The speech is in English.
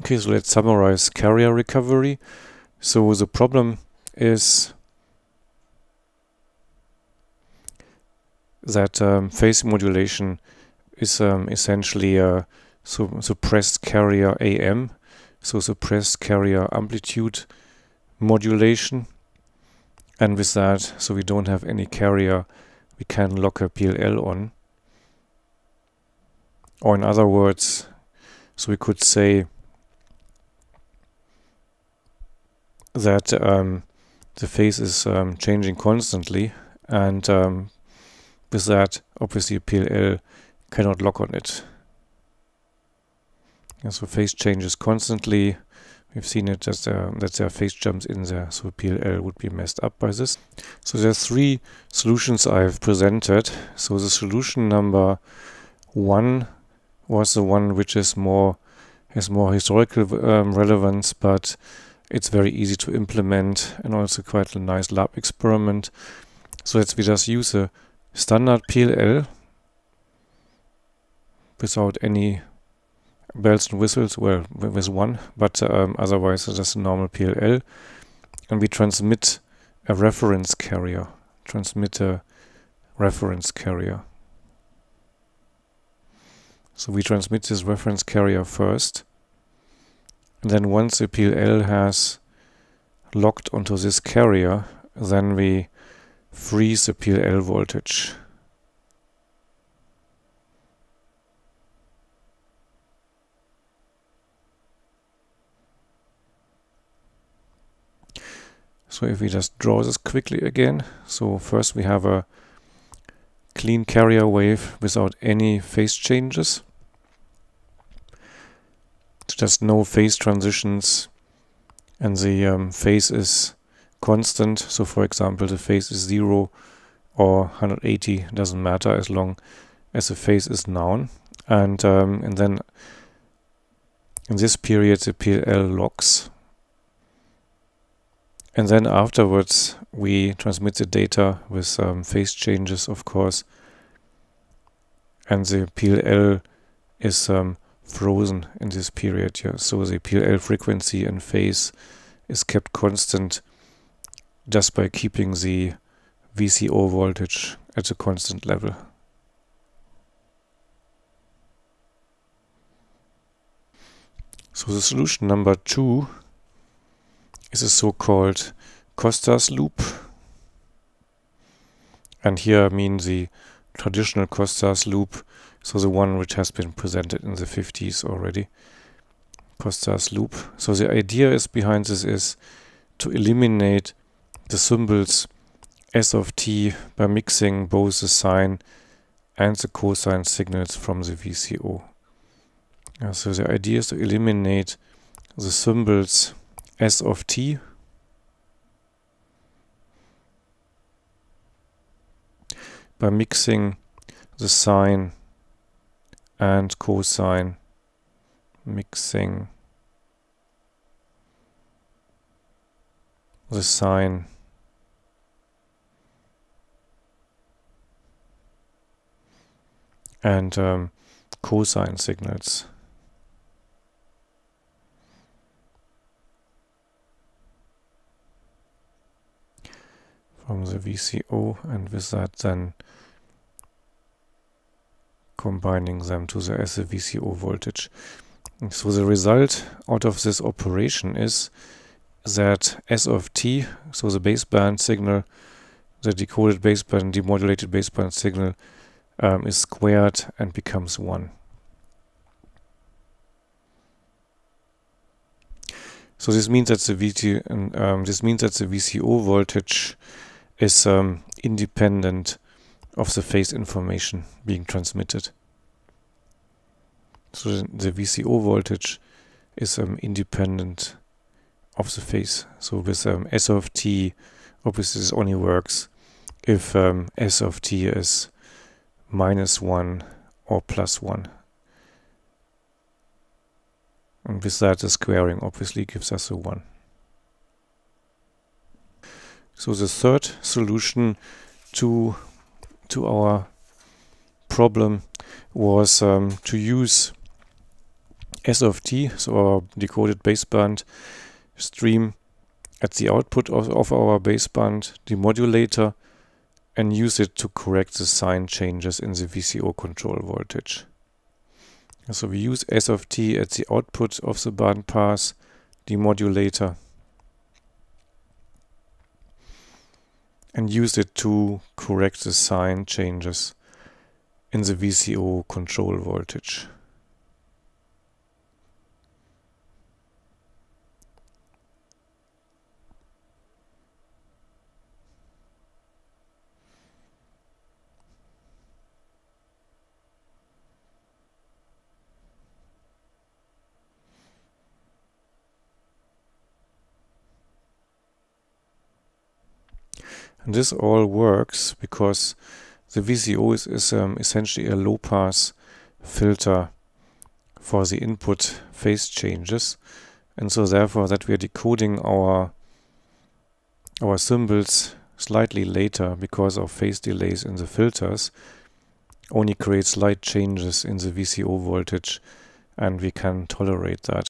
Okay, so let's summarize carrier recovery. So the problem is that um, phase modulation is um, essentially a uh, su suppressed carrier AM, so suppressed carrier amplitude modulation. And with that, so we don't have any carrier, we can lock a PLL on. Or in other words, so we could say that um, the phase is um, changing constantly and um, with that obviously PLL cannot lock on it. And so phase changes constantly. We've seen it as uh, that there are phase jumps in there, so PLL would be messed up by this. So there are three solutions I've presented. So the solution number one was the one which is more has more historical um, relevance, but it's very easy to implement and also quite a nice lab experiment. So let's we just use a standard PLL without any bells and whistles, well, with one, but um, otherwise it's just a normal PLL. And we transmit a reference carrier, transmit a reference carrier. So we transmit this reference carrier first and then once the PLL has locked onto this carrier, then we freeze the PLL voltage. So if we just draw this quickly again, so first we have a clean carrier wave without any phase changes just no phase transitions and the um, phase is constant. So for example, the phase is 0 or 180, doesn't matter as long as the phase is known. And, um, and then in this period, the PL locks. And then afterwards, we transmit the data with um, phase changes, of course. And the PLL is um, frozen in this period So the PLL frequency and phase is kept constant just by keeping the VCO voltage at a constant level. So the solution number two is a so-called Costas loop. And here I mean the traditional Costas loop, so the one which has been presented in the 50s already. Costas loop. So the idea is behind this is to eliminate the symbols s of t by mixing both the sine and the cosine signals from the VCO. so the idea is to eliminate the symbols s of t by mixing the sine and cosine, mixing the sine and um, cosine signals. from the VCO and with that then combining them to the SVCO voltage. So the result out of this operation is that S of t, so the baseband signal, the decoded baseband, demodulated baseband signal um, is squared and becomes 1. So this means that the VT, um, this means that the VCO voltage is um, independent of the phase information being transmitted. So the VCO voltage is um, independent of the phase. So with um, S of t, obviously this only works if um, S of t is minus 1 or plus 1. And with that, the squaring obviously gives us a 1. So the third solution to, to our problem was um, to use SFT, so our decoded baseband stream at the output of, of our baseband demodulator and use it to correct the sign changes in the VCO control voltage. So we use SFT at the output of the bandpass demodulator and use it to correct the sign changes in the VCO control voltage. And this all works because the VCO is, is um, essentially a low-pass filter for the input phase changes. And so therefore that we are decoding our our symbols slightly later because of phase delays in the filters only creates slight changes in the VCO voltage and we can tolerate that.